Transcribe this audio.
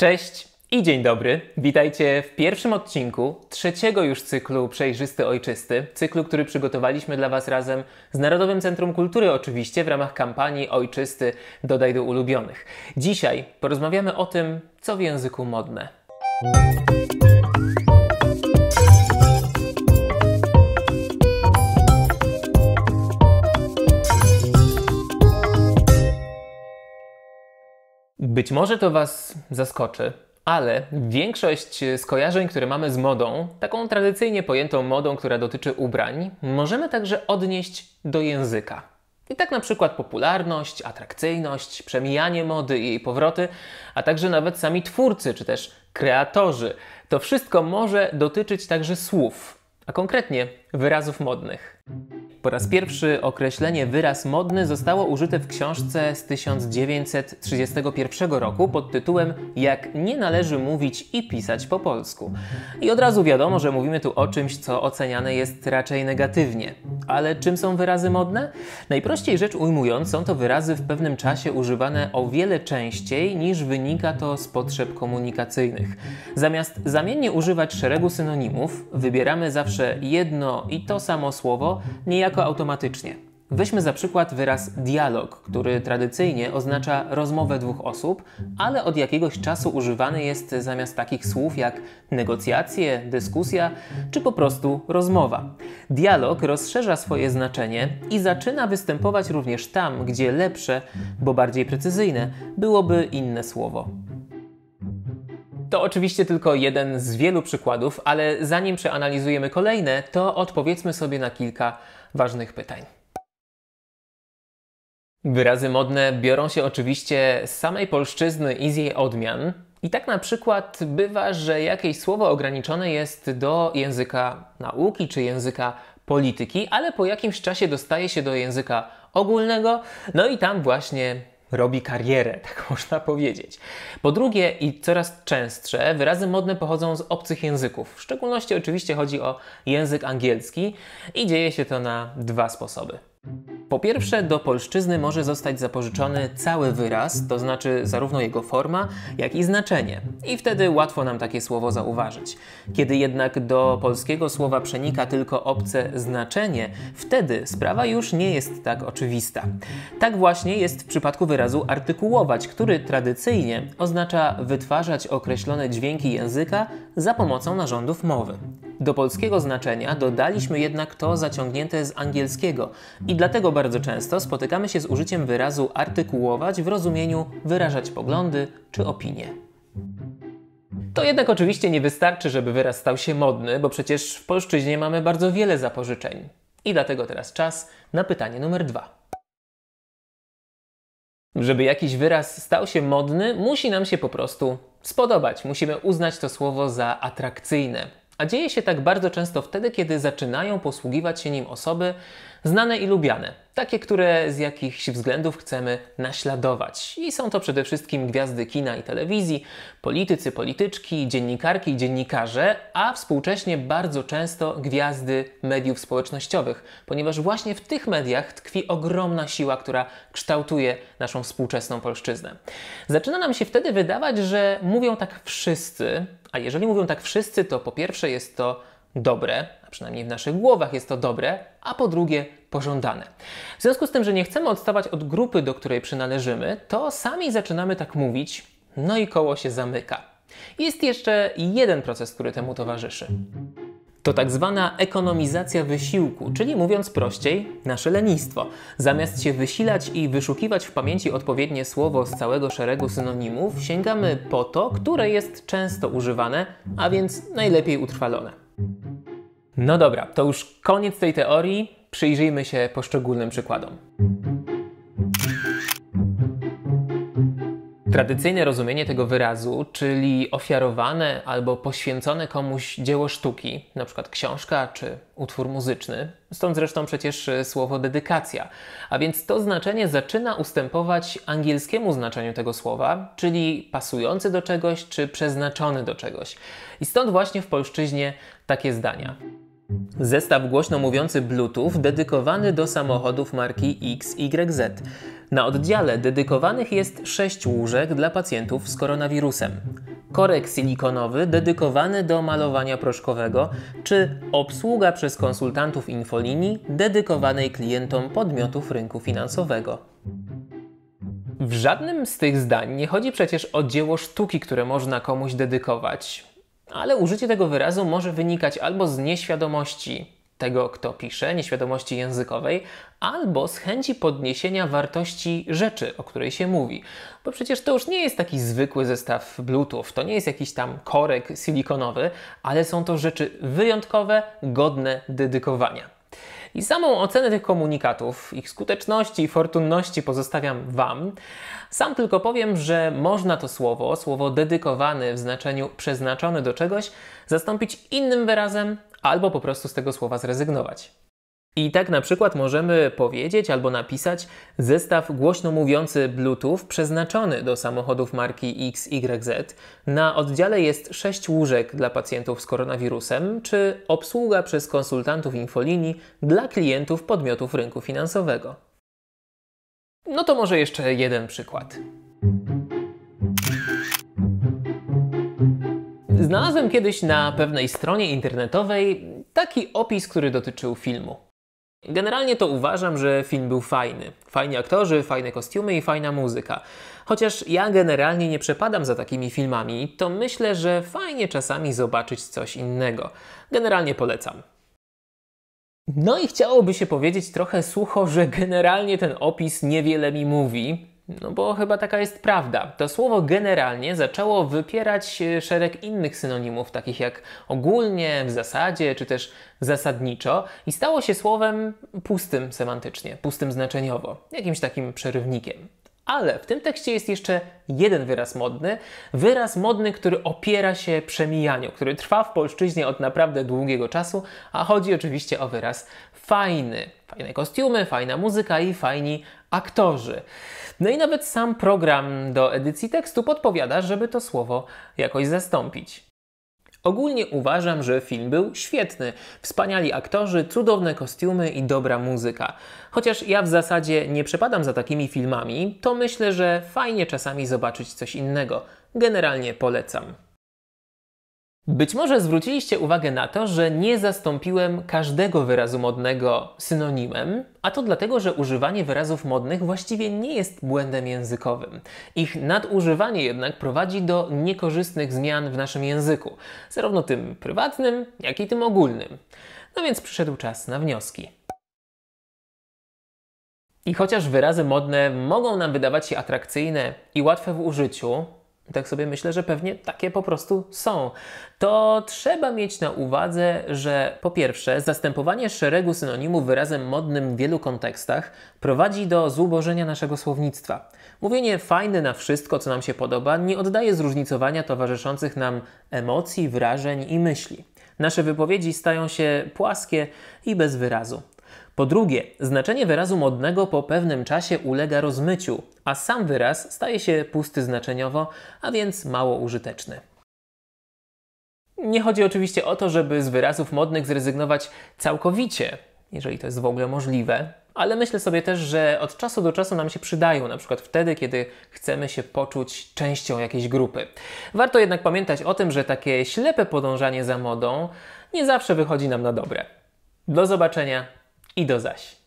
Cześć i dzień dobry. Witajcie w pierwszym odcinku trzeciego już cyklu Przejrzysty Ojczysty. Cyklu, który przygotowaliśmy dla Was razem z Narodowym Centrum Kultury, oczywiście w ramach kampanii Ojczysty Dodaj do Ulubionych. Dzisiaj porozmawiamy o tym, co w języku modne. Być może to Was zaskoczy, ale większość skojarzeń, które mamy z modą, taką tradycyjnie pojętą modą, która dotyczy ubrań, możemy także odnieść do języka. I tak na przykład popularność, atrakcyjność, przemijanie mody i jej powroty, a także nawet sami twórcy czy też kreatorzy. To wszystko może dotyczyć także słów, a konkretnie wyrazów modnych. Po raz pierwszy określenie wyraz modny zostało użyte w książce z 1931 roku pod tytułem Jak nie należy mówić i pisać po polsku. I od razu wiadomo, że mówimy tu o czymś, co oceniane jest raczej negatywnie. Ale czym są wyrazy modne? Najprościej rzecz ujmując, są to wyrazy w pewnym czasie używane o wiele częściej niż wynika to z potrzeb komunikacyjnych. Zamiast zamiennie używać szeregu synonimów, wybieramy zawsze jedno i to samo słowo, niejako niejako automatycznie. Weźmy za przykład wyraz dialog, który tradycyjnie oznacza rozmowę dwóch osób, ale od jakiegoś czasu używany jest zamiast takich słów jak negocjacje, dyskusja czy po prostu rozmowa. Dialog rozszerza swoje znaczenie i zaczyna występować również tam, gdzie lepsze, bo bardziej precyzyjne, byłoby inne słowo. To oczywiście tylko jeden z wielu przykładów, ale zanim przeanalizujemy kolejne, to odpowiedzmy sobie na kilka ważnych pytań. Wyrazy modne biorą się oczywiście z samej polszczyzny i z jej odmian. I tak na przykład bywa, że jakieś słowo ograniczone jest do języka nauki czy języka polityki, ale po jakimś czasie dostaje się do języka ogólnego, no i tam właśnie robi karierę, tak można powiedzieć. Po drugie i coraz częstsze wyrazy modne pochodzą z obcych języków. W szczególności oczywiście chodzi o język angielski i dzieje się to na dwa sposoby. Po pierwsze, do polszczyzny może zostać zapożyczony cały wyraz, to znaczy zarówno jego forma, jak i znaczenie. I wtedy łatwo nam takie słowo zauważyć. Kiedy jednak do polskiego słowa przenika tylko obce znaczenie, wtedy sprawa już nie jest tak oczywista. Tak właśnie jest w przypadku wyrazu artykułować, który tradycyjnie oznacza wytwarzać określone dźwięki języka za pomocą narządów mowy. Do polskiego znaczenia dodaliśmy jednak to zaciągnięte z angielskiego i dlatego bardzo często spotykamy się z użyciem wyrazu artykułować w rozumieniu wyrażać poglądy czy opinie. To jednak oczywiście nie wystarczy, żeby wyraz stał się modny, bo przecież w polszczyźnie mamy bardzo wiele zapożyczeń. I dlatego teraz czas na pytanie numer dwa. Żeby jakiś wyraz stał się modny, musi nam się po prostu spodobać. Musimy uznać to słowo za atrakcyjne a dzieje się tak bardzo często wtedy, kiedy zaczynają posługiwać się nim osoby, znane i lubiane, takie, które z jakichś względów chcemy naśladować. I są to przede wszystkim gwiazdy kina i telewizji, politycy, polityczki, dziennikarki i dziennikarze, a współcześnie bardzo często gwiazdy mediów społecznościowych, ponieważ właśnie w tych mediach tkwi ogromna siła, która kształtuje naszą współczesną polszczyznę. Zaczyna nam się wtedy wydawać, że mówią tak wszyscy, a jeżeli mówią tak wszyscy, to po pierwsze jest to dobre, a przynajmniej w naszych głowach jest to dobre, a po drugie pożądane. W związku z tym, że nie chcemy odstawać od grupy, do której przynależymy, to sami zaczynamy tak mówić, no i koło się zamyka. Jest jeszcze jeden proces, który temu towarzyszy. To tak zwana ekonomizacja wysiłku, czyli mówiąc prościej, nasze lenistwo. Zamiast się wysilać i wyszukiwać w pamięci odpowiednie słowo z całego szeregu synonimów, sięgamy po to, które jest często używane, a więc najlepiej utrwalone. No dobra, to już koniec tej teorii. Przyjrzyjmy się poszczególnym przykładom. Mhm. Tradycyjne rozumienie tego wyrazu, czyli ofiarowane albo poświęcone komuś dzieło sztuki, np. książka czy utwór muzyczny, stąd zresztą przecież y, słowo dedykacja, a więc to znaczenie zaczyna ustępować angielskiemu znaczeniu tego słowa, czyli pasujący do czegoś czy przeznaczony do czegoś. I stąd właśnie w polszczyźnie takie zdania. Zestaw głośno mówiący Bluetooth dedykowany do samochodów marki XYZ. Na oddziale dedykowanych jest 6 łóżek dla pacjentów z koronawirusem. Korek silikonowy dedykowany do malowania proszkowego, czy obsługa przez konsultantów infolinii dedykowanej klientom podmiotów rynku finansowego. W żadnym z tych zdań nie chodzi przecież o dzieło sztuki, które można komuś dedykować ale użycie tego wyrazu może wynikać albo z nieświadomości tego, kto pisze, nieświadomości językowej, albo z chęci podniesienia wartości rzeczy, o której się mówi. Bo przecież to już nie jest taki zwykły zestaw Bluetooth, to nie jest jakiś tam korek silikonowy, ale są to rzeczy wyjątkowe, godne dedykowania. I samą ocenę tych komunikatów, ich skuteczności i fortunności pozostawiam Wam. Sam tylko powiem, że można to słowo, słowo dedykowany w znaczeniu przeznaczony do czegoś, zastąpić innym wyrazem albo po prostu z tego słowa zrezygnować. I tak na przykład możemy powiedzieć albo napisać zestaw głośno mówiący Bluetooth przeznaczony do samochodów marki XYZ. Na oddziale jest 6 łóżek dla pacjentów z koronawirusem, czy obsługa przez konsultantów infolinii dla klientów podmiotów rynku finansowego. No to może jeszcze jeden przykład. Znalazłem kiedyś na pewnej stronie internetowej taki opis, który dotyczył filmu. Generalnie to uważam, że film był fajny. Fajni aktorzy, fajne kostiumy i fajna muzyka. Chociaż ja generalnie nie przepadam za takimi filmami, to myślę, że fajnie czasami zobaczyć coś innego. Generalnie polecam. No i chciałoby się powiedzieć trochę sucho, że generalnie ten opis niewiele mi mówi, no bo chyba taka jest prawda. To słowo generalnie zaczęło wypierać e, szereg innych synonimów, takich jak ogólnie, w zasadzie czy też zasadniczo, i stało się słowem pustym semantycznie, pustym znaczeniowo, jakimś takim przerywnikiem. Ale w tym tekście jest jeszcze jeden wyraz modny. Wyraz modny, który opiera się przemijaniu, który trwa w polszczyźnie od naprawdę długiego czasu, a chodzi oczywiście o wyraz fajny. Fajne kostiumy, fajna muzyka i fajni aktorzy. No i nawet sam program do edycji tekstu podpowiada, żeby to słowo jakoś zastąpić. Ogólnie uważam, że film był świetny. Wspaniali aktorzy, cudowne kostiumy i dobra muzyka. Chociaż ja w zasadzie nie przepadam za takimi filmami, to myślę, że fajnie czasami zobaczyć coś innego. Generalnie polecam. Być może zwróciliście uwagę na to, że nie zastąpiłem każdego wyrazu modnego synonimem, a to dlatego, że używanie wyrazów modnych właściwie nie jest błędem językowym. Ich nadużywanie jednak prowadzi do niekorzystnych zmian w naszym języku, zarówno tym prywatnym, jak i tym ogólnym. No więc przyszedł czas na wnioski. I chociaż wyrazy modne mogą nam wydawać się atrakcyjne i łatwe w użyciu, i Tak sobie myślę, że pewnie takie po prostu są. To trzeba mieć na uwadze, że po pierwsze, zastępowanie szeregu synonimów wyrazem modnym w wielu kontekstach prowadzi do zubożenia naszego słownictwa. Mówienie fajne na wszystko, co nam się podoba, nie oddaje zróżnicowania towarzyszących nam emocji, wrażeń i myśli. Nasze wypowiedzi stają się płaskie i bez wyrazu. Po drugie, znaczenie wyrazu modnego po pewnym czasie ulega rozmyciu, a sam wyraz staje się pusty znaczeniowo, a więc mało użyteczny. Nie chodzi oczywiście o to, żeby z wyrazów modnych zrezygnować całkowicie, jeżeli to jest w ogóle możliwe, ale myślę sobie też, że od czasu do czasu nam się przydają, na przykład wtedy, kiedy chcemy się poczuć częścią jakiejś grupy. Warto jednak pamiętać o tym, że takie ślepe podążanie za modą nie zawsze wychodzi nam na dobre. Do zobaczenia i do zaś.